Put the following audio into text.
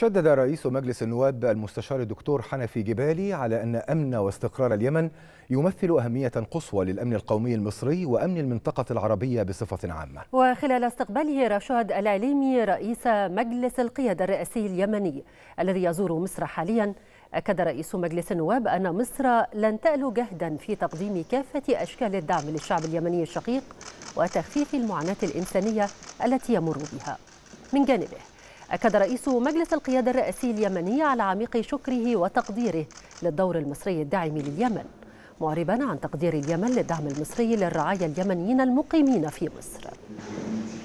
شدد رئيس مجلس النواب المستشار الدكتور حنفي جبالي على أن أمن واستقرار اليمن يمثل أهمية قصوى للأمن القومي المصري وأمن المنطقة العربية بصفة عامة وخلال استقباله رشاد العليمي رئيس مجلس القيادة الرئاسي اليمني الذي يزور مصر حالياً أكد رئيس مجلس النواب أن مصر لن تألو جهدا في تقديم كافة أشكال الدعم للشعب اليمني الشقيق وتخفيف المعاناة الإنسانية التي يمر بها من جانبه أكد رئيس مجلس القيادة الرئاسي اليمني على عميق شكره وتقديره للدور المصري الداعم لليمن معربا عن تقدير اليمن للدعم المصري للرعايا اليمنيين المقيمين في مصر